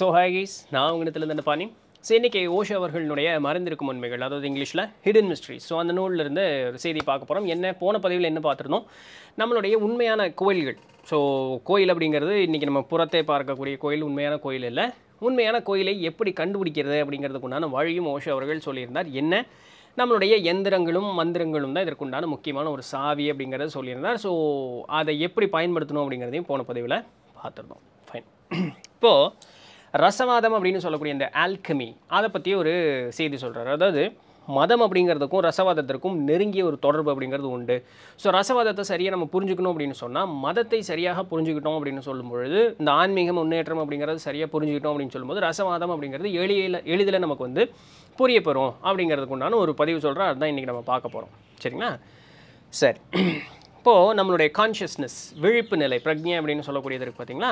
so hey guys நான் உங்கள்கிட்ட பாணி ஸோ இன்றைக்கி ஓஷோ அவர்களுடைய மறைந்திருக்கும் உண்மைகள் அதாவது இங்கிலீஷில் ஹிடன் மிஸ்ட்ரி ஸோ அந்த ஒரு செய்தி பார்க்க போகிறோம் என்ன போன பதிவில் என்ன பார்த்துருந்தோம் நம்மளுடைய உண்மையான கோயில்கள் ஸோ கோயில் அப்படிங்கிறது இன்றைக்கி நம்ம புறத்தை பார்க்கக்கூடிய கோயில் உண்மையான கோயில் இல்லை உண்மையான கோயிலை எப்படி கண்டுபிடிக்கிறது அப்படிங்கிறதுக்குண்டான வழியும் ஓஷோ அவர்கள் சொல்லியிருந்தார் என்ன நம்மளுடைய எந்திரங்களும் மந்திரங்களும் தான் இதற்குண்டான முக்கியமான ஒரு சாவி அப்படிங்கிறத சொல்லியிருந்தார் ஸோ அதை எப்படி பயன்படுத்தணும் அப்படிங்கிறதையும் போன பதிவில் பார்த்துருந்தோம் ஃபைன் இப்போது ரசவாதம் அப்படின்னு சொல்லக்கூடிய இந்த ஆல்கமி அதை பற்றி ஒரு செய்தி சொல்கிறார் அதாவது மதம் அப்படிங்கிறதுக்கும் ரசவாதத்திற்கும் நெருங்கிய ஒரு தொடர்பு அப்படிங்கிறது உண்டு ஸோ ரசவாதத்தை சரியாக நம்ம புரிஞ்சுக்கணும் அப்படின்னு சொன்னால் மதத்தை சரியாக புரிஞ்சுக்கிட்டோம் அப்படின்னு சொல்லும்பொழுது இந்த ஆன்மீக முன்னேற்றம் அப்படிங்கிறது சரியாக புரிஞ்சுக்கிட்டோம் அப்படின்னு சொல்லும்போது ரசவாதம் அப்படிங்கிறது எளியில் எளிதில் நமக்கு வந்து புரிய பெறும் அப்படிங்கிறதுக்கு உண்டான ஒரு பதிவு சொல்கிறோம் அதுதான் இன்றைக்கி நம்ம பார்க்க போகிறோம் சரிங்களா சரி இப்போது நம்மளுடைய கான்ஷியஸ்னஸ் விழிப்பு நிலை பிரஜை அப்படின்னு சொல்லக்கூடியது இருக்குது பார்த்திங்களா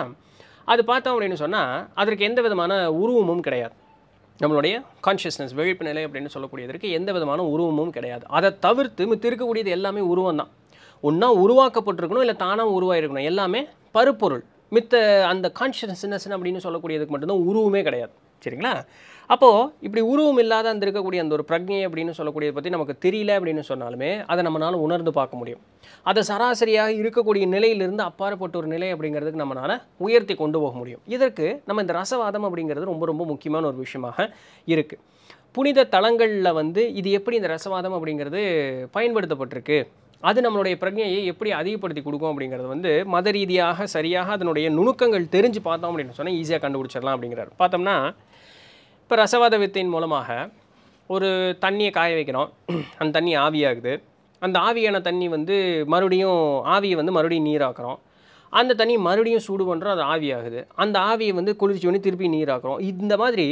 அது பார்த்தோம் அப்படின்னு சொன்னால் அதற்கு எந்த விதமான உருவமும் கிடையாது நம்மளுடைய கான்ஷியஸ்னஸ் விழிப்பு நிலை அப்படின்னு சொல்லக்கூடியதற்கு எந்த விதமான உருவமும் கிடையாது அதை தவிர்த்து மித்த இருக்கக்கூடியது எல்லாமே உருவம் தான் ஒன்றா உருவாக்கப்பட்டிருக்கணும் இல்லை தானாக உருவாயிருக்கணும் எல்லாமே பருப்பொருள் மித்த அந்த கான்ஷியஸ்னஸ் அப்படின்னு சொல்லக்கூடியதுக்கு மட்டும்தான் உருவமே கிடையாது சரிங்களா அப்போது இப்படி உருவம் இல்லாத அந்த இருக்கக்கூடிய அந்த ஒரு பிரஜை அப்படின்னு சொல்லக்கூடியதை பற்றி நமக்கு தெரியல அப்படின்னு சொன்னாலுமே அதை நம்மளால் உணர்ந்து பார்க்க முடியும் அதை சராசரியாக இருக்கக்கூடிய நிலையிலிருந்து அப்பாறுபட்ட ஒரு நிலை அப்படிங்கிறதுக்கு நம்மளால் உயர்த்தி கொண்டு போக முடியும் இதற்கு நம்ம இந்த ரசவாதம் அப்படிங்கிறது ரொம்ப ரொம்ப முக்கியமான ஒரு விஷயமாக இருக்குது புனித தலங்களில் வந்து இது எப்படி இந்த ரசவாதம் அப்படிங்கிறது பயன்படுத்தப்பட்டிருக்கு அது நம்மளுடைய பிரஜையை எப்படி அதிகப்படுத்தி கொடுக்கும் அப்படிங்கிறது வந்து மத ரீதியாக சரியாக அதனுடைய நுணுக்கங்கள் தெரிஞ்சு பார்த்தோம் அப்படின்னு சொன்னால் ஈஸியாக கண்டுபிடிச்சிடலாம் அப்படிங்கிறார் பார்த்தோம்னா இப்போ ரசவாத வித்தையின் மூலமாக ஒரு தண்ணியை காய வைக்கிறோம் அந்த தண்ணி ஆவியாகுது அந்த ஆவியான தண்ணி வந்து மறுபடியும் ஆவியை வந்து மறுபடியும் நீராக்குறோம் அந்த தண்ணி மறுபடியும் சூடு பண்ணுறோம் அது ஆவியாகுது அந்த ஆவியை வந்து குளிர்ச்சி பண்ணி திருப்பி நீராக்குறோம் இந்த மாதிரி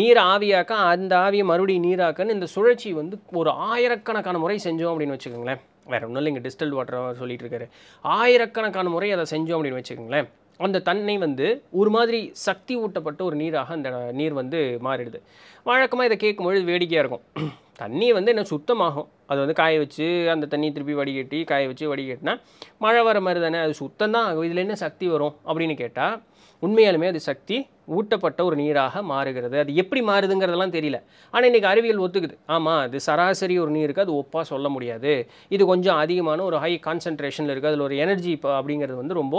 நீரை ஆவியாக்க அந்த ஆவியை மறுபடியும் நீராக்கன்னு இந்த சுழற்சி வந்து ஒரு ஆயிரக்கணக்கான முறை செஞ்சோம் அப்படின்னு வச்சுக்கோங்களேன் வேறு ஒன்றும் இல்லைங்க டிஸ்டல் வாட்டர் சொல்லிகிட்டு இருக்காரு ஆயிரக்கணக்கான முறை அதை செஞ்சோம் அப்படின்னு வச்சுக்கோங்களேன் அந்த தன்னை வந்து ஒரு மாதிரி சக்தி ஊட்டப்பட்ட ஒரு நீராக அந்த நீர் வந்து மாறிடுது வழக்கமாக இதை கேட்கும்பொழுது வேடிக்கையாக இருக்கும் தண்ணி வந்து என்ன சுத்தமாகும் அது வந்து காய வச்சு அந்த தண்ணி திருப்பி வடிகட்டி காய வச்சு வடிகட்டினா மழை வர மாதிரி தானே அது சுத்தம் தான் இதில் என்ன சக்தி வரும் அப்படின்னு கேட்டால் உண்மையாலுமே அது சக்தி ஊட்டப்பட்ட ஒரு நீராக மாறுகிறது அது எப்படி மாறுதுங்கிறதெல்லாம் தெரியல ஆனால் இன்றைக்கி அறிவியல் ஒத்துக்குது ஆமாம் அது சராசரி ஒரு நீருக்கு அது ஒப்பாக சொல்ல முடியாது இது கொஞ்சம் அதிகமான ஒரு ஹை கான்சன்ட்ரேஷனில் இருக்குது அதில் ஒரு எனர்ஜி இப்போ அப்படிங்கிறது வந்து ரொம்ப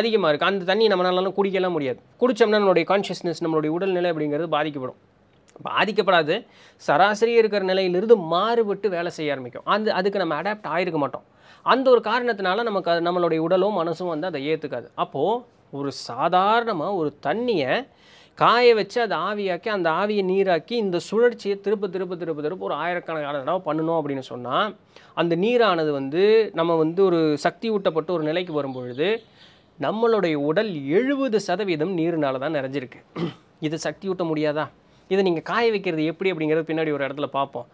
அதிகமாக இருக்குது அந்த தண்ணி நம்மளாலும் குடிக்கலாம் முடியாது குடித்தோம்னா நம்மளுடைய கான்ஷியஸ்னஸ் நம்மளுடைய உடல்நிலை அப்படிங்கிறது பாதிக்கப்படும் பாதிக்கப்படாது சராசரி இருக்கிற நிலையிலிருந்து மாறுபட்டு வேலை செய்ய ஆரம்பிக்கும் அந்த அதுக்கு நம்ம அடாப்ட் ஆகிருக்க மாட்டோம் அந்த ஒரு காரணத்தினால நமக்கு நம்மளுடைய உடலும் மனசும் வந்து அதை ஏற்றுக்காது அப்போது ஒரு சாதாரணமாக ஒரு தண்ணியை காய வச்சு அதை ஆவியாக்கி அந்த ஆவியை நீராக்கி இந்த சுழற்சியை திருப்ப திருப்ப திருப்ப திருப்ப ஒரு ஆயிரக்கணக்கான தடவை பண்ணணும் அப்படின்னு சொன்னால் அந்த நீரானது வந்து நம்ம வந்து ஒரு சக்தி ஊட்டப்பட்டு ஒரு நிலைக்கு வரும்பொழுது நம்மளுடைய உடல் எழுபது சதவீதம் நீர்னால தான் நிறைஞ்சிருக்கு இது சக்தி ஊட்ட முடியாதா இதை நீங்கள் காய வைக்கிறது எப்படி அப்படிங்கிறது பின்னாடி ஒரு இடத்துல பார்ப்போம்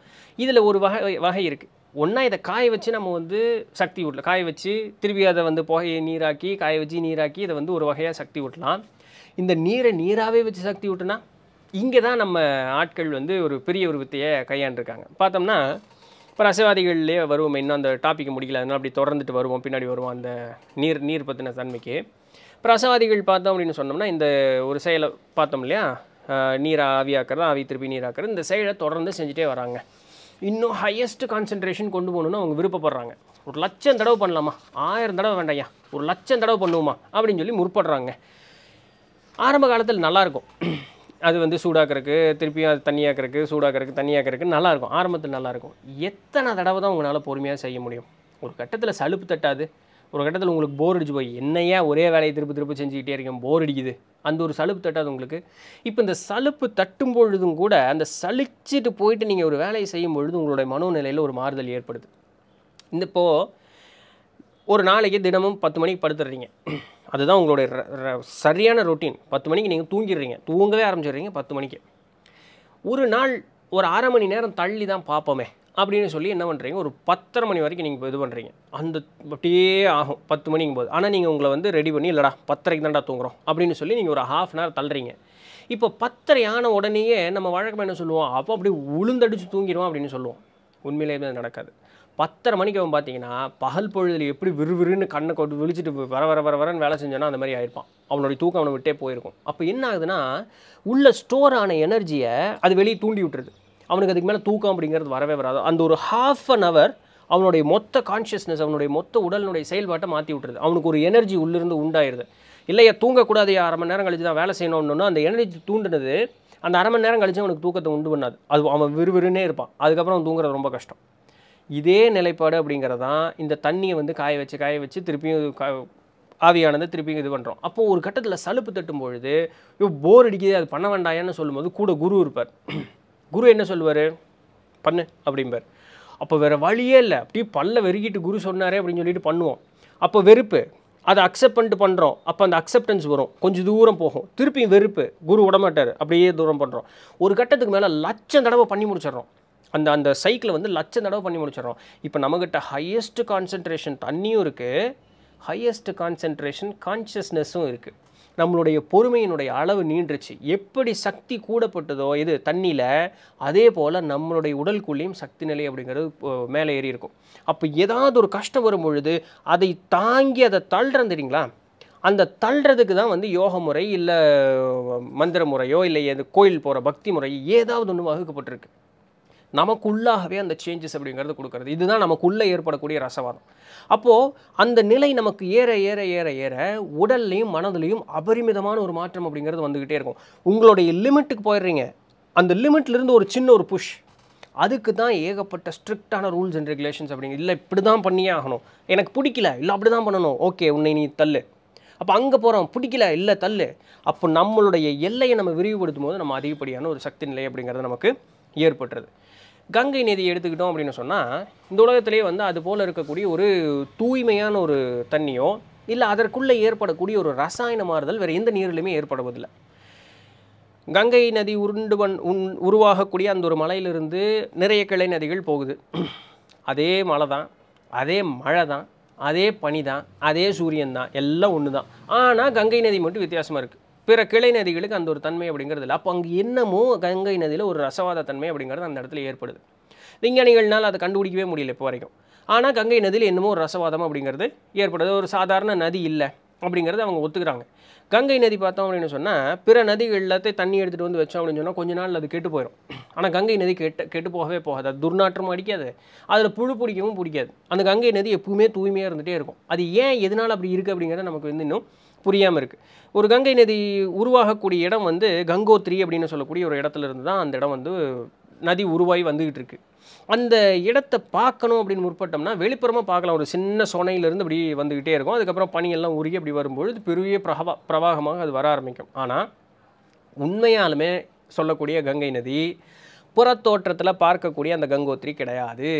இதில் ஒரு வகை வகை இருக்குது ஒன்றா இதை காய வச்சு நம்ம வந்து சக்தி ஊட்டலாம் காய வச்சு திருப்பி அதை வந்து புகையை நீராக்கி காய வச்சு நீராக்கி இதை வந்து ஒரு வகையாக சக்தி ஊட்டலாம் இந்த நீரை நீராகவே வச்சு சக்தி ஊட்டுனா இங்கே தான் நம்ம ஆட்கள் வந்து ஒரு பெரிய ஒரு வித்தையை கையாண்டுருக்காங்க பார்த்தோம்னா இப்போ ரசவாதிகள்லேயே வருவோம் இன்னும் அந்த டாப்பிக்கு முடிக்கல அதனால் அப்படி தொடர்ந்துட்டு வருவோம் பின்னாடி வருவோம் அந்த நீர் நீர் பற்றின தன்மைக்கு இப்போ ரசவாதிகள் பார்த்தோம் அப்படின்னு சொன்னோம்னா இந்த ஒரு செயலை பார்த்தோம் இல்லையா நீரை ஆவியாக்குறது ஆவி திருப்பி நீராக்கிறது இந்த செயலை தொடர்ந்து செஞ்சுட்டே வராங்க இன்னும் ஹையஸ்ட் கான்சன்ட்ரேஷன் கொண்டு போகணுன்னு அவங்க விருப்பப்படுறாங்க ஒரு லட்சம் தடவை பண்ணலாமா ஆயிரம் தடவை வேண்டாயா ஒரு லட்சம் தடவை பண்ணுவோமா அப்படின்னு சொல்லி முற்படுறாங்க ஆரம்ப காலத்தில் நல்லாயிருக்கும் அது வந்து சூடாக்கிறதுக்கு திருப்பியும் அது தண்ணியாக்கிறதுக்கு சூடாக்கிறதுக்கு தண்ணியாக்கிறதுக்கு நல்லாயிருக்கும் ஆரம்பத்தில் நல்லாயிருக்கும் எத்தனை தடவை தான் உங்களால் பொறுமையாக செய்ய முடியும் ஒரு கட்டத்தில் சலுப்பு தட்டாது ஒரு கட்டத்தில் உங்களுக்கு போர் அடிச்சு போய் என்னையா ஒரே வேலையை திருப்பி திருப்பி செஞ்சுக்கிட்டே இருக்கேன் போர் அடிக்குது அந்த ஒரு சலுப்பு தட்டாது உங்களுக்கு இப்போ இந்த சலுப்பு தட்டும் பொழுதும் கூட அந்த சலிச்சுட்டு போயிட்டு நீங்கள் ஒரு வேலையை செய்யும் பொழுது உங்களுடைய மனோநிலையில் ஒரு மாறுதல் ஏற்படுது இந்த இப்போது ஒரு நாளைக்கு தினமும் பத்து மணிக்கு படுத்துடுறீங்க அதுதான் உங்களுடைய சரியான ரொட்டீன் பத்து மணிக்கு நீங்கள் தூங்கிடுறீங்க தூங்கவே ஆரம்பிச்சிடுறீங்க பத்து மணிக்கு ஒரு நாள் ஒரு அரை மணி நேரம் தள்ளி தான் பார்ப்போமே அப்படின்னு சொல்லி என்ன பண்ணுறீங்க ஒரு பத்தரை மணி வரைக்கும் நீங்கள் இது பண்ணுறீங்க அந்த அப்படியே ஆகும் பத்து மணிங்கும் போது ஆனால் நீங்கள் உங்களை வந்து ரெடி பண்ணி இல்லைடா பத்தரைக்கு தான்டா தூங்குறோம் அப்படின்னு சொல்லி நீங்கள் ஒரு ஹாஃப் அன் ஹவர் தள்ளுறீங்க இப்போ பத்தரை ஆன உடனேயே நம்ம வழக்கமாக என்ன சொல்லுவோம் அப்போ அப்படியே உளுந்தடிச்சு தூங்கிடுவோம் அப்படின்னு சொல்லுவோம் உண்மையிலேயே எதுவும் நடக்காது பத்தரை மணிக்கு அவன் பார்த்தீங்கன்னா பகல் பொழுதில் எப்படி விறுவிறுன்னு கண்ணை கொட்டு விழிச்சிட்டு வர வர வர வரன்னு வேலை செஞ்சோன்னா அந்த மாதிரி ஆயிருப்பான் அவனுடைய தூக்கம் அவனை விட்டே போயிருக்கும் அப்போ என்ன ஆகுதுன்னா உள்ள ஸ்டோர் ஆன எனர்ஜியை அது வெளியே தூண்டி விட்டுருது அவனுக்கு அதுக்கு மேலே தூக்கம் அப்படிங்கிறது வரவே வராது அந்த ஒரு ஹாஃப் அன் அவர் அவனுடைய மொத்த கான்ஷியஸ்னஸ் அவனுடைய மொத்த உடலினுடைய செயல்பாட்டை மாற்றி விட்டுருது அவனுக்கு ஒரு எனர்ஜி உள்ளிருந்து உண்டாயிருது இல்லையா தூங்கக்கூடாது அரை மணி நேரம் கழிச்சு தான் வேலை செய்யணும்னு அந்த எனர்ஜி தூண்டுனது அந்த அரை மணி நேரம் கழிச்சு அவனுக்கு தூக்கத்தை உண்டு பண்ணாது அது அவன் விறுவிறுனே இருப்பான் அதுக்கப்புறம் அவன் தூங்குறது ரொம்ப கஷ்டம் இதே நிலைப்பாடு அப்படிங்கிறது தான் இந்த தண்ணியை வந்து காய வச்சு காய வச்சு திருப்பியும் ஆவியானது திருப்பியும் இது பண்ணுறோம் அப்போது ஒரு கட்டத்தில் சலுப்பு தட்டும் பொழுது போர் அடிக்குது அது பண்ண வேண்டாயான்னு சொல்லும்போது கூட குரு இருப்பார் குரு என்ன சொல்லுவார் பண்ணு அப்படிம்பார் அப்போ வேறு வழியே இல்லை அப்படியே பல்ல வெறுகிட்டு குரு சொன்னாரே அப்படின்னு சொல்லிட்டு பண்ணுவோம் அப்போ வெறுப்பு அதை அக்செப்ட் பண்ணிட்டு பண்ணுறோம் அப்போ அந்த அக்செப்டன்ஸ் வரும் கொஞ்சம் தூரம் போகும் திருப்பியும் வெறுப்பு குரு விடமாட்டார் அப்படியே தூரம் பண்ணுறோம் ஒரு கட்டத்துக்கு மேலே லட்சம் தடவை பண்ணி முடிச்சிடுறோம் அந்த அந்த சைக்கிளை வந்து லட்சம் தடவை பண்ணி முடிச்சிடுறோம் இப்போ நம்மக்கிட்ட ஹையஸ்ட்டு கான்சன்ட்ரேஷன் தண்ணியும் இருக்குது ஹையஸ்ட்டு கான்சன்ட்ரேஷன் கான்ஷியஸ்னஸும் இருக்குது நம்மளுடைய பொறுமையினுடைய அளவு நீண்டுச்சு எப்படி சக்தி கூடப்பட்டதோ இது தண்ணியில் அதே போல் நம்மளுடைய குழியும் சக்தி நிலை அப்படிங்கிறது மேலே ஏறி இருக்கும் அப்போ ஏதாவது ஒரு கஷ்டம் வரும் பொழுது அதை தாங்கி அதை தள்ளுறேன் தெரியுங்களா அந்த தள்ளுறதுக்கு தான் வந்து யோக முறை இல்லை மந்திர முறையோ இல்லை கோயில் போகிற பக்தி முறை ஏதாவது ஒன்று வகுக்கப்பட்டிருக்கு நமக்குள்ளாகவே அந்த சேஞ்சஸ் அப்படிங்கிறது கொடுக்குறது இதுதான் நமக்குள்ளே ஏற்படக்கூடிய ரசவாதம் அப்போது அந்த நிலை நமக்கு ஏற ஏற ஏற ஏற உடல்லையும் மனதிலையும் அபரிமிதமான ஒரு மாற்றம் அப்படிங்கிறது வந்துக்கிட்டே இருக்கும் உங்களுடைய லிமிட்டுக்கு போயிடுறீங்க அந்த லிமிட்லேருந்து ஒரு சின்ன ஒரு புஷ் அதுக்கு தான் ஏகப்பட்ட ஸ்ட்ரிக்டான ரூல்ஸ் அண்ட் ரெகுலேஷன்ஸ் அப்படிங்க இல்லை இப்படி தான் பண்ணியே ஆகணும் எனக்கு பிடிக்கல இல்லை அப்படி தான் பண்ணணும் ஓகே உன்னை நீ தள்ளு அப்போ அங்கே போகிறோம் பிடிக்கல இல்லை தள்ளு அப்போ நம்மளுடைய எல்லையை நம்ம விரிவுபடுத்தும் போது நம்ம அதிகப்படியான ஒரு சக்தி நிலை அப்படிங்கிறது நமக்கு ஏற்பட்டுறது கங்கை நதியை எடுத்துக்கிட்டோம் அப்படின்னு சொன்னால் இந்த உலகத்திலே வந்து அது போல் இருக்கக்கூடிய ஒரு தூய்மையான ஒரு தண்ணியோ இல்லை அதற்குள்ளே ஏற்படக்கூடிய ஒரு ரசாயன மாறுதல் வேறு எந்த நீரிலுமே ஏற்படுவதில்லை கங்கை நதி உருண்டு வண் உன் உருவாகக்கூடிய அந்த ஒரு மலையிலிருந்து நிறைய கிளை நதிகள் போகுது அதே மழை தான் அதே மழை தான் அதே பனி தான் அதே சூரியன் தான் எல்லாம் ஒன்று தான் ஆனால் கங்கை நதி மட்டும் வித்தியாசமாக இருக்குது பிற கிளை நதிகளுக்கு அந்த ஒரு தன்மை அப்படிங்கிறது இல்லை அப்போ அங்கே என்னமோ கங்கை நதியில் ஒரு ரசவாத தன்மை அப்படிங்கிறது அந்த இடத்துல ஏற்படுது விஞ்ஞானிகள்னால் அதை கண்டுபிடிக்கவே முடியல இப்போ வரைக்கும் ஆனால் கங்கை நதியில் என்னமோ ஒரு ரசவாதம் அப்படிங்கிறது ஏற்படுது ஒரு சாதாரண நதி இல்லை அப்படிங்கிறது அவங்க ஒத்துக்கிறாங்க கங்கை நதி பார்த்தோம் அப்படின்னு சொன்னால் பிற நதிகள் எல்லாத்தையும் தண்ணி எடுத்துகிட்டு வந்து வச்சோம் அப்படின்னு சொன்னால் கொஞ்ச நாள் அது கெட்டு போயிடும் ஆனால் கங்கை நதி கெட்டு கெட்டு போகவே போகாது அது துர்நாற்றமும் அடிக்காது அதில் புழு பிடிக்கவும் பிடிக்காது அந்த கங்கை நதி எப்பவுமே தூய்மையாக இருந்துகிட்டே இருக்கும் அது ஏன் எதனால் அப்படி இருக்குது அப்படிங்கிறத நமக்கு வந்து இன்னும் புரியாமல் இருக்குது ஒரு கங்கை நதி உருவாகக்கூடிய இடம் வந்து கங்கோத்ரி அப்படின்னு சொல்லக்கூடிய ஒரு இடத்துல இருந்து தான் அந்த இடம் வந்து நதி உருவாகி வந்துகிட்டு இருக்குது அந்த இடத்த பார்க்கணும் அப்படின்னு முற்பட்டோம்னா வெளிப்புறமாக பார்க்கலாம் ஒரு சின்ன சொனையிலேருந்து அப்படி வந்துக்கிட்டே இருக்கும் அதுக்கப்புறம் பனியெல்லாம் உருகி அப்படி வரும்பொழுது பெரிய பிரவா பிரவாகமாக அது வர ஆரம்பிக்கும் ஆனால் உண்மையாலுமே சொல்லக்கூடிய கங்கை நதி புறத்தோற்றத்தில் பார்க்கக்கூடிய அந்த கங்கோத்ரி கிடையாது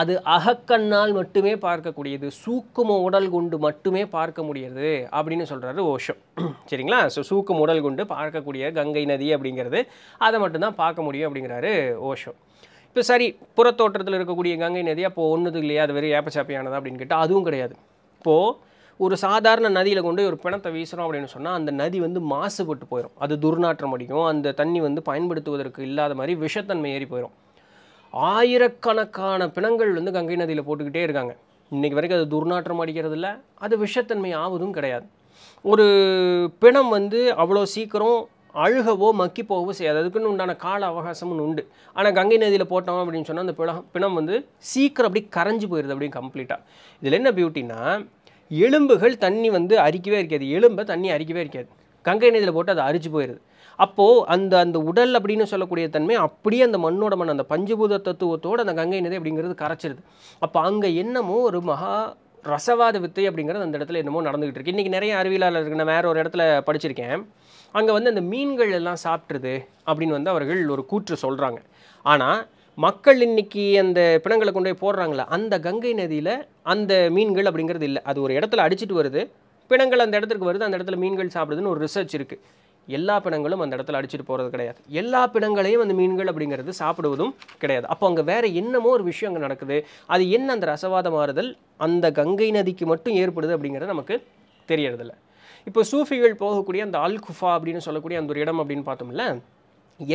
அது அகக்கண்ணால் மட்டுமே பார்க்கக்கூடியது சூக்கும உடல் கொண்டு மட்டுமே பார்க்க முடியாது அப்படின்னு சொல்கிறாரு ஓஷம் சரிங்களா ஸோ சூக்கும் உடல் கொண்டு பார்க்கக்கூடிய கங்கை நதி அப்படிங்கிறது அதை மட்டும்தான் பார்க்க முடியும் அப்படிங்கிறாரு ஓஷோ இப்போ சரி புறத்தோற்றத்தில் இருக்கக்கூடிய கங்கை நதி அப்போது ஒன்றுது இல்லையா அது வெறும் ஏப்பச்சாப்பியானதா அப்படின்னு கேட்டால் அதுவும் கிடையாது இப்போது ஒரு சாதாரண நதியில் கொண்டு ஒரு பிணத்தை வீசுகிறோம் அப்படின்னு சொன்னால் அந்த நதி வந்து மாசுபட்டு போயிடும் அது துர்நாற்றம் அடிக்கும் அந்த தண்ணி வந்து பயன்படுத்துவதற்கு இல்லாத மாதிரி விஷத்தன்மை ஏறி போயிடும் ஆயிரக்கணக்கான பிணங்கள் வந்து கங்கை நதியில் போட்டுக்கிட்டே இருக்காங்க இன்றைக்கி வரைக்கும் அது துர்நாற்றம் அடிக்கிறது இல்லை அது விஷத்தன்மை ஆவதும் கிடையாது ஒரு பிணம் வந்து அவ்வளோ சீக்கிரம் அழுகவோ மக்கி போகவோ செய்யாது அதுக்குன்னு உண்டான கால அவகாசம்னு உண்டு ஆனால் கங்கை நதியில் போட்டோம் அப்படின்னு சொன்னால் அந்த பிணம் பிணம் வந்து சீக்கிரம் அப்படி கரைஞ்சி போயிடுது அப்படின்னு கம்ப்ளீட்டாக இதில் என்ன பியூட்டின்னா எலும்புகள் தண்ணி வந்து அரிக்கவே இருக்காது எலும்பை தண்ணி அரிக்கவே இருக்காது கங்கை நதியில் போட்டு அது அரிச்சு போயிடுது அப்போது அந்த அந்த உடல் அப்படின்னு சொல்லக்கூடிய தன்மை அப்படியே அந்த மண்ணோட மண் அந்த பஞ்சபூத தத்துவத்தோடு அந்த கங்கை நதி அப்படிங்கிறது கரைச்சிருது அப்போ அங்கே என்னமோ ஒரு மகா ரசவாத வித்தை அப்படிங்கிறது அந்த இடத்துல என்னமோ நடந்துகிட்டு இருக்கு இன்றைக்கி நிறைய அறிவியலாளருக்கு நான் வேறு ஒரு இடத்துல படிச்சிருக்கேன் அங்கே வந்து அந்த மீன்கள் எல்லாம் சாப்பிட்ருது அப்படின்னு வந்து அவர்கள் ஒரு கூற்று சொல்கிறாங்க ஆனால் மக்கள் இன்னைக்கு அந்த பிணங்களை கொண்டு போய் போடுறாங்களே அந்த கங்கை நதியில் அந்த மீன்கள் அப்படிங்கிறது இல்லை அது ஒரு இடத்துல அடிச்சிட்டு வருது பிணங்கள் அந்த இடத்துக்கு வருது அந்த இடத்துல மீன்கள் சாப்பிடுதுன்னு ஒரு ரிசர்ச் இருக்குது எல்லா பிணங்களும் அந்த இடத்துல அடிச்சுட்டு போகிறது கிடையாது எல்லா பிணங்களையும் அந்த மீன்கள் அப்படிங்கிறது சாப்பிடுவதும் கிடையாது அப்போ அங்கே வேறு என்னமோ ஒரு விஷயம் அங்கே நடக்குது அது என்ன அந்த ரசவாத மாறுதல் அந்த கங்கை நதிக்கு மட்டும் ஏற்படுது அப்படிங்கிறது நமக்கு தெரியறதில்ல இப்போ சூஃபிகள் போகக்கூடிய அந்த அல் குஃபா அப்படின்னு சொல்லக்கூடிய அந்த ஒரு இடம் அப்படின்னு பார்த்தோம்ல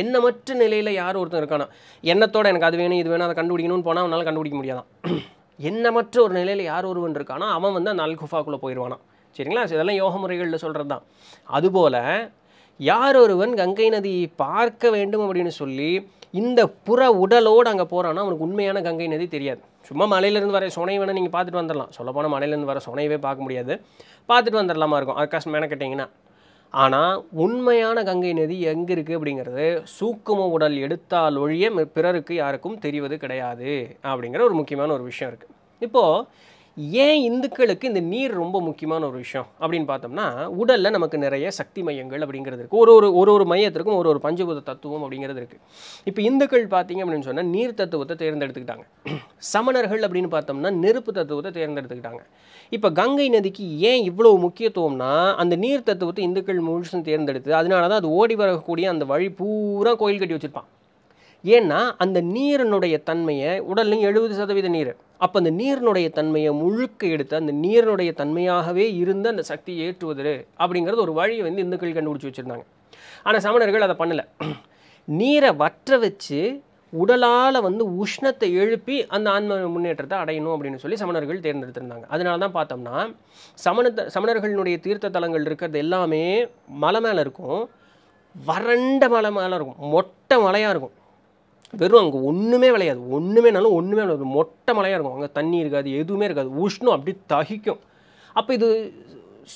எண்ணமற்ற நிலையில் யார் ஒருத்தர் இருக்கானா எண்ணத்தோடு எனக்கு அது வேணும் இது வேணும் அதை கண்டுபிடிக்கணும்னு போனால் அவனால் கண்டுபிடிக்க முடியாதான் எண்ணமற்ற ஒரு நிலையில் யார் ஒருவன் இருக்கானா அவன் வந்து அந்த அல் குஃபாக்குள்ளே போயிடுவானா சரிங்களா இதெல்லாம் யோக முறைகளில் சொல்கிறது தான் அதுபோல் யார் ஒருவன் கங்கை நதி பார்க்க வேண்டும் அப்படின்னு சொல்லி இந்த புற உடலோடு அங்கே போகிறான்னா அவனுக்கு உண்மையான கங்கை நதி தெரியாது சும்மா மலையிலேருந்து வர சுனை வேணால் நீங்கள் பார்த்துட்டு வந்துடலாம் சொல்லப்போனால் மலையிலேருந்து வர சுனையவே பார்க்க முடியாது பார்த்துட்டு வந்துடலாமா இருக்கும் அதுக்காக மெனக்கிட்டிங்கன்னா ஆனால் உண்மையான கங்கை நதி எங்கே இருக்குது அப்படிங்கிறது சூக்கும உடல் எடுத்தால் ஒழிய பிறருக்கு யாருக்கும் தெரிவது கிடையாது அப்படிங்கிற ஒரு முக்கியமான ஒரு விஷயம் இருக்குது இப்போது ஏன் இந்துக்களுக்கு இந்த நீர் ரொம்ப முக்கியமான ஒரு விஷயம் அப்படின்னு பார்த்தோம்னா உடலில் நமக்கு நிறைய சக்தி மையங்கள் அப்படிங்கிறது இருக்குது ஒரு ஒரு ஒரு ஒரு மையத்திற்கும் ஒரு ஒரு பஞ்சபூத தத்துவம் அப்படிங்கிறது இருக்குது இப்போ இந்துக்கள் பார்த்தீங்க அப்படின்னு சொன்னால் நீர் தத்துவத்தை தேர்ந்தெடுத்துக்கிட்டாங்க சமணர்கள் அப்படின்னு பார்த்தோம்னா நெருப்பு தத்துவத்தை தேர்ந்தெடுத்துக்கிட்டாங்க இப்போ கங்கை நதிக்கு ஏன் இவ்வளோ முக்கியத்துவம்னா அந்த நீர் தத்துவத்தை இந்துக்கள் முழுசும் தேர்ந்தெடுத்து அதனால தான் அது ஓடி வரக்கூடிய அந்த வழி பூரா கோயில் கட்டி வச்சுருப்பான் ஏன்னா அந்த நீரினுடைய தன்மையை உடல்லையும் எழுபது சதவீத நீர் அப்போ அந்த நீரினுடைய தன்மையை முழுக்க எடுத்து அந்த நீரினுடைய தன்மையாகவே இருந்து அந்த சக்தியை ஏற்றுவது அப்படிங்கிறது ஒரு வழியை வந்து இந்துக்கள் கண்டுபிடிச்சி வச்சுருந்தாங்க ஆனால் சமணர்கள் அதை பண்ணலை நீரை வற்ற வச்சு உடலால் வந்து உஷ்ணத்தை எழுப்பி அந்த ஆன்ம முன்னேற்றத்தை அடையணும் அப்படின்னு சொல்லி சமணர்கள் தேர்ந்தெடுத்திருந்தாங்க அதனால தான் பார்த்தோம்னா சமணத்த சமணர்களினுடைய தீர்த்த தலங்கள் இருக்கிறது எல்லாமே மலை மேலே இருக்கும் வறண்ட மலை மேலே இருக்கும் மொட்டை மலையாக இருக்கும் வெறும் அங்கே ஒன்றுமே விளையாது ஒன்றுமேனாலும் ஒன்றுமே விளையாது மொட்டை மலையாக இருக்கும் அங்கே தண்ணி இருக்காது எதுவுமே இருக்காது உஷ்ணம் அப்படி தகிக்கும் அப்போ இது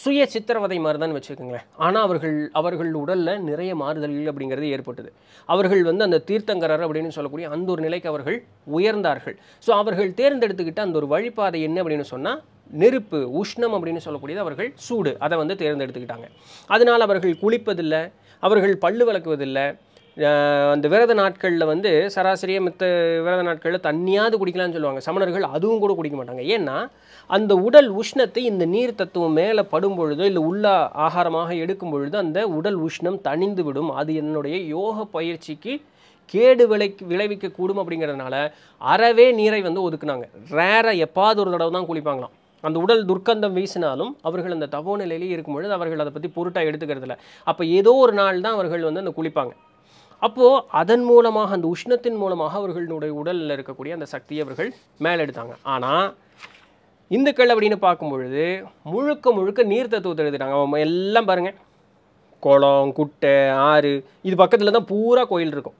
சுய சித்திரவதை மாதிரி தான் வச்சுக்கோங்களேன் ஆனால் அவர்கள் அவர்கள் உடலில் நிறைய மாறுதல்கள் அப்படிங்கிறது ஏற்பட்டது அவர்கள் வந்து அந்த தீர்த்தங்கரர் அப்படின்னு சொல்லக்கூடிய அந்த ஒரு நிலைக்கு அவர்கள் உயர்ந்தார்கள் ஸோ அவர்கள் தேர்ந்தெடுத்துக்கிட்ட அந்த ஒரு வழிபாதை என்ன அப்படின்னு சொன்னால் நெருப்பு உஷ்ணம் அப்படின்னு சொல்லக்கூடியது அவர்கள் சூடு அதை வந்து தேர்ந்தெடுத்துக்கிட்டாங்க அதனால் அவர்கள் குளிப்பதில்லை அவர்கள் பல்லு விளக்குவதில்லை அந்த விரத நாட்களில் வந்து சராசரியாக மித்த விரத நாட்களில் தண்ணியாவது குடிக்கலாம்னு சொல்லுவாங்க சமணர்கள் அதுவும் கூட குடிக்க மாட்டாங்க ஏன்னா அந்த உடல் உஷ்ணத்தை இந்த நீர் தத்துவம் மேலே படும் பொழுதோ இல்லை உள்ள ஆகாரமாக எடுக்கும் பொழுது அந்த உடல் உஷ்ணம் தணிந்து விடும் அது என்னுடைய யோக பயிற்சிக்கு கேடு விளை விளைவிக்க கூடும் அப்படிங்கிறதுனால அறவே நீரை வந்து ஒதுக்குனாங்க ரேராக எப்பாவது ஒரு தடவை தான் குளிப்பாங்களாம் அந்த உடல் துர்க்கந்தம் வீசினாலும் அவர்கள் அந்த தபோ நிலையிலேயே இருக்கும் பொழுது அவர்கள் அதை பற்றி பொருட்டாக எடுத்துக்கிறது இல்லை அப்போ ஏதோ ஒரு நாள் தான் அவர்கள் வந்து அந்த குளிப்பாங்க அப்போது அதன் மூலமாக அந்த உஷ்ணத்தின் மூலமாக அவர்களுடைய உடலில் இருக்கக்கூடிய அந்த சக்தியை அவர்கள் மேலெடுத்தாங்க ஆனால் இந்துக்கள் அப்படின்னு பார்க்கும் பொழுது முழுக்க முழுக்க நீர் தத்துவத்தை எழுதிட்டாங்க எல்லாம் பாருங்கள் குளம் குட்டை ஆறு இது பக்கத்தில் தான் பூரா கோயில் இருக்கும்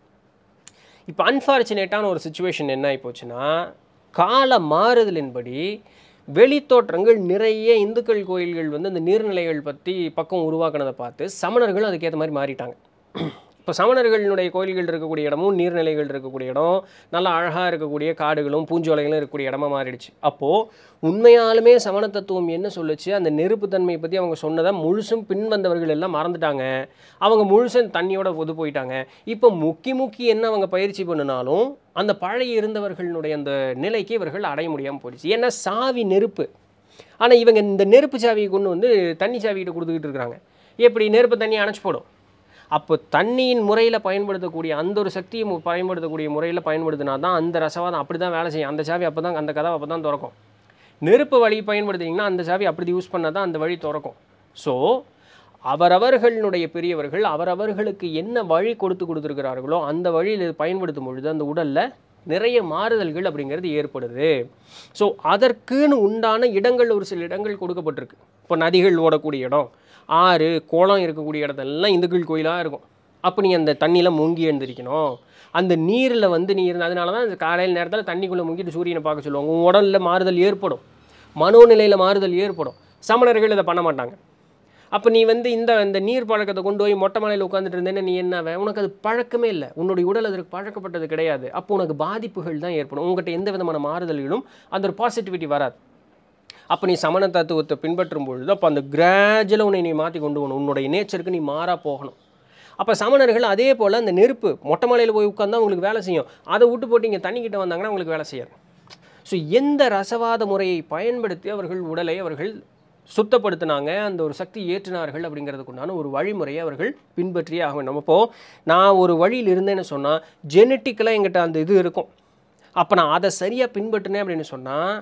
இப்போ அன்ஃபார்ச்சுனேட்டான ஒரு சுச்சுவேஷன் என்ன ஆகிப்போச்சுன்னா கால மாறுதலின்படி வெளித்தோற்றங்கள் நிறைய இந்துக்கள் கோயில்கள் வந்து அந்த நீர்நிலைகள் பற்றி பக்கம் உருவாக்கினதை பார்த்து சமணர்களும் அதுக்கேற்ற மாதிரி மாறிட்டாங்க இப்போ சமணர்களினுடைய கோயில்கள் இருக்கக்கூடிய இடமும் நீர்நிலைகள் இருக்கக்கூடிய இடம் நல்லா அழகாக இருக்கக்கூடிய காடுகளும் பூஞ்சோலைகளும் இருக்கக்கூடிய இடமா மாறிடுச்சு அப்போது உண்மையாலுமே சமண தத்துவம் என்ன சொல்லுச்சு அந்த நெருப்பு தன்மையை பற்றி அவங்க சொன்னதை முழுசும் பின்வந்தவர்கள் எல்லாம் மறந்துட்டாங்க அவங்க முழுசும் தண்ணியோட ஒது போயிட்டாங்க இப்போ முக்கி முக்கி என்ன அவங்க பயிற்சி பண்ணினாலும் அந்த பழைய இருந்தவர்களுடைய அந்த நிலைக்கு இவர்கள் அடைய முடியாமல் போயிடுச்சு ஏன்னா சாவி நெருப்பு ஆனால் இவங்க இந்த நெருப்பு சாவியை கொண்டு வந்து தண்ணி சாவிக்கிட்ட கொடுத்துக்கிட்டு இருக்கிறாங்க எப்படி நெருப்பு தண்ணி அணைச்சி போடும் அப்போ தண்ணியின் முறையில் பயன்படுத்தக்கூடிய அந்த ஒரு சக்தியை பயன்படுத்தக்கூடிய முறையில் பயன்படுத்தினா தான் அந்த ரசவாதம் அப்படி தான் வேலை செய்யும் அந்த சாவி அப்போ தான் அந்த கதவை அப்போ தான் திறக்கும் நெருப்பு வழி பயன்படுத்திங்கன்னா அந்த சாவி அப்படி யூஸ் பண்ணால் தான் அந்த வழி திறக்கும் ஸோ அவரவர்களுடைய பெரியவர்கள் அவரவர்களுக்கு என்ன வழி கொடுத்து கொடுத்துருக்கிறார்களோ அந்த வழியில் பயன்படுத்தும் பொழுது அந்த உடலில் நிறைய மாறுதல்கள் அப்படிங்கிறது ஏற்படுது ஸோ அதற்குன்னு உண்டான இடங்கள் ஒரு சில இடங்கள் கொடுக்கப்பட்டிருக்கு இப்போ நதிகள் ஓடக்கூடிய இடம் ஆறு கோலம் இருக்கக்கூடிய இடத்தெல்லாம் இந்துக்கள் கோயிலாக இருக்கும் அப்போ நீ அந்த தண்ணியில் மூங்கி எழுந்திரிக்கணும் அந்த நீரில் வந்து நீ இருந்த அதனால தான் காலையில் நேரத்தில் தண்ணிக்குள்ளே முங்கிட்டு சூரியனை பார்க்க சொல்லுவாங்க உங்கள் உடலில் மாறுதல் ஏற்படும் மனோநிலையில் மாறுதல் ஏற்படும் சமணர்கள் இதை பண்ண மாட்டாங்க அப்போ நீ வந்து இந்த இந்த நீர் பழக்கத்தை கொண்டு போய் மொட்டை மலையில் உட்காந்துட்டு இருந்தேன்னு நீ என்ன உனக்கு அது பழக்கமே இல்லை உன்னுடைய உடல் அதற்கு பழக்கப்பட்டது கிடையாது அப்போ உனக்கு பாதிப்புகள் தான் ஏற்படும் உங்கள்கிட்ட எந்த விதமான மாறுதல்களும் அந்த ஒரு பாசிட்டிவிட்டி வராது அப்போ நீ சமண தத்துவத்தை பின்பற்றும் பொழுது அப்போ அந்த கிராஜுவலாக உன்னை நீ மாற்றி கொண்டு போகணும் உன்னுடைய நேச்சருக்கு நீ மாறா போகணும் அப்போ சமணர்கள் அதே போல் அந்த நெருப்பு மொட்டை மலையில் போய் உட்காந்தா உங்களுக்கு வேலை செய்யும் அதை விட்டு போட்டிங்க தண்ணி கிட்ட வந்தாங்கன்னா உங்களுக்கு வேலை செய்யாது ஸோ எந்த ரசவாத முறையை பயன்படுத்தி அவர்கள் உடலை அவர்கள் சுத்தப்படுத்தினாங்க அந்த ஒரு சக்தி ஏற்றினார்கள் அப்படிங்கிறதுக்குண்டான ஒரு வழிமுறையை அவர்கள் பின்பற்றியே ஆக வேண்டும் அப்போது நான் ஒரு வழியில் இருந்தேன்னு சொன்னால் ஜெனட்டிக்கலாக எங்கிட்ட அந்த இது இருக்கும் அப்போ நான் அதை சரியாக பின்பற்றினேன் அப்படின்னு சொன்னால்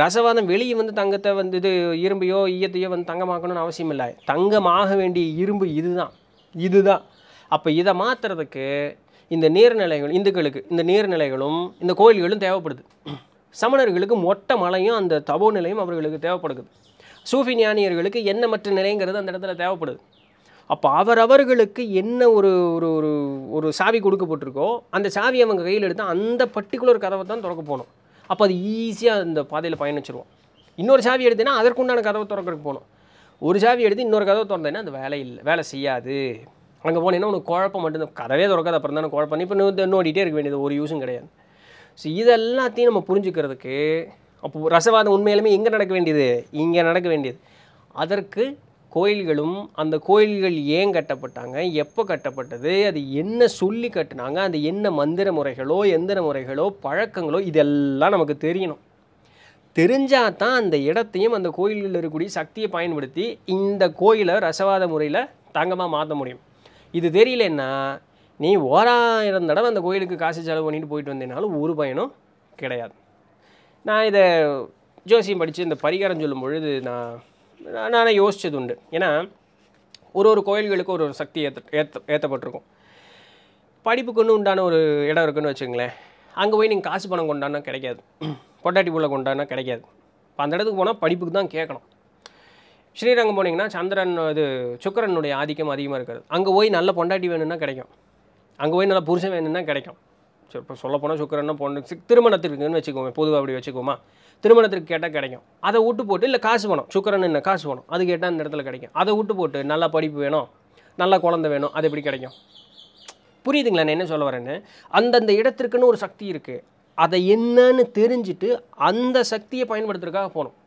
ரசவாதம் வெளியே வந்து தங்கத்தை வந்து இது இரும்பையோ ஈயத்தையோ வந்து தங்கமாக்கணும்னு அவசியம் இல்லை தங்கமாக வேண்டிய இரும்பு இதுதான் இதுதான் அப்போ இதை மாற்றுறதுக்கு இந்த நீர்நிலைகள் இந்துக்களுக்கு இந்த நீர்நிலைகளும் இந்த கோயில்களும் தேவைப்படுது சமணர்களுக்கு மொட்டை மலையும் அந்த தபோ நிலையும் அவர்களுக்கு தேவைப்படுது சூஃபி ஞானியர்களுக்கு என்ன மற்ற நிலைங்கிறது அந்த இடத்துல தேவைப்படுது அப்போ அவரவர்களுக்கு என்ன ஒரு ஒரு ஒரு ஒரு சாவி கொடுக்கப்பட்டிருக்கோ அந்த சாவி அவங்க கையில் எடுத்தால் அந்த பர்டிகுலர் கதவை தான் திறக்க போகணும் அப்போ அது ஈஸியாக இந்த பாதையில் பயணிச்சிருவோம் இன்னொரு சாவி எடுத்தேன்னா அதற்குண்டான கதவை திறக்கிறதுக்கு போகணும் ஒரு சாவி எடுத்து இன்னொரு கதவை திறந்தேன்னா அந்த வேலை இல்லை வேலை செய்யாது அங்கே போனேன்னா உனக்கு குழப்பம் மட்டும் கதவே திறக்காத அப்புறம் தானே குழப்பம் இப்போ நோண்டிகிட்டே இருக்க வேண்டியது ஒரு யூஸும் கிடையாது ஸோ இதெல்லாத்தையும் நம்ம புரிஞ்சுக்கிறதுக்கு அப்போ ரசவாதம் உண்மையிலுமே எங்கே நடக்க வேண்டியது இங்கே நடக்க வேண்டியது அதற்கு கோயில்களும் அந்த கோயில்கள் ஏன் கட்டப்பட்டாங்க எப்போ கட்டப்பட்டது அது என்ன சொல்லி கட்டினாங்க அந்த என்ன மந்திர முறைகளோ எந்திர முறைகளோ பழக்கங்களோ இதெல்லாம் நமக்கு தெரியணும் தெரிஞ்சால் தான் அந்த இடத்தையும் அந்த கோயில்களில் இருக்கக்கூடிய சக்தியை பயன்படுத்தி இந்த கோயிலை ரசவாத முறையில் தங்கமாக மாற்ற முடியும் இது தெரியலன்னா நீ ஓராயிரம் தடவை அந்த கோயிலுக்கு காசு செலவு பண்ணிட்டு போயிட்டு வந்தேனாலும் ஒரு பயனும் கிடையாது நான் இதை ஜோசியம் படித்து இந்த பரிகாரம் சொல்லும் பொழுது நான் நான் யோசித்தது உண்டு ஏன்னா ஒரு ஒரு கோயில்களுக்கு ஒரு ஒரு சக்தி ஏற்ற ஏற்ற ஏற்றப்பட்டிருக்கும் படிப்புக்குன்னு உண்டான ஒரு இடம் இருக்குன்னு வச்சுங்களேன் அங்கே போய் நீங்கள் காசு பணம் கொண்டானா கிடைக்காது கொட்டாட்டி புள்ள கொண்டானா கிடைக்காது இப்போ அந்த இடத்துக்கு போனால் படிப்புக்கு தான் கேட்கணும் ஸ்ரீரங்கம் போனீங்கன்னா சந்திரன் இது சுக்கரனுடைய ஆதிக்கம் அதிகமாக இருக்கிறது அங்கே போய் நல்ல பொண்டாட்டி வேணும்னா கிடைக்கும் அங்கே போய் நல்ல புருஷன் வேணும்னா கிடைக்கும் இப்போ சொல்லப்போனால் சுக்கரன்னா பொண்ணு திருமணத்திற்குன்னு வச்சுக்கோங்க பொதுவாக அப்படி வச்சுக்கோமா திருமணத்திற்கு கேட்டால் கிடைக்கும் அதை விட்டு போட்டு இல்லை காசு வேணும் சுக்கரன் என்ன காசு வேணும் அது கேட்டால் அந்த இடத்துல கிடைக்கும் அதை விட்டு போட்டு நல்லா படிப்பு வேணும் நல்லா குழந்த வேணும் அது எப்படி கிடைக்கும் புரியுதுங்களா நான் என்ன சொல்ல வரேன்னு அந்தந்த இடத்திற்குன்னு ஒரு சக்தி இருக்குது அதை என்னன்னு தெரிஞ்சுட்டு அந்த சக்தியை பயன்படுத்துறதுக்காக போகணும்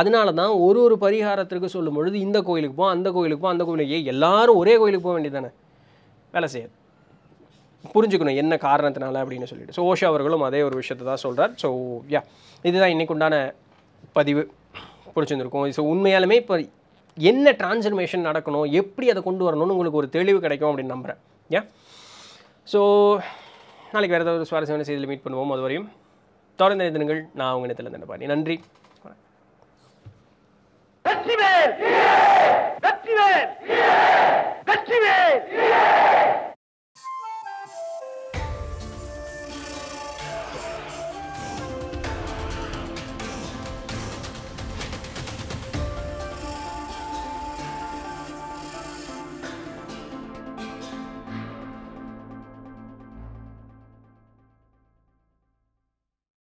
அதனால தான் ஒரு ஒரு பரிகாரத்திற்கு சொல்லும் பொழுது இந்த கோயிலுக்கு போ அந்த கோயிலுக்கு போ அந்த கோயிலுக்கு ஏ எல்லோரும் ஒரே கோயிலுக்கு போக வேண்டியதானே வேலை செய்யாது புரிஞ்சுக்கணும் என்ன காரணத்தினால அப்படின்னு சொல்லிட்டு ஸோ ஓஷா அவர்களும் அதே ஒரு விஷயத்தை தான் சொல்கிறார் ஸோ யா இதுதான் இன்றைக்கு உண்டான பதிவு பிடிச்சிருந்துருக்கும் ஸோ உண்மையாலுமே இப்போ என்ன டிரான்ஸ்ஃபர்மேஷன் நடக்கணும் எப்படி அதை கொண்டு வரணும்னு உங்களுக்கு ஒரு தெளிவு கிடைக்கும் அப்படின்னு நம்புகிறேன் யா ஸோ நாளைக்கு வேறு ஏதாவது சுவாரஸ்யமான செய்தியில் மீட் பண்ணுவோம் அது வரையும் தொடர்ந்து எழுதுங்கள் நான் உங்கள் இடத்துல நன்றி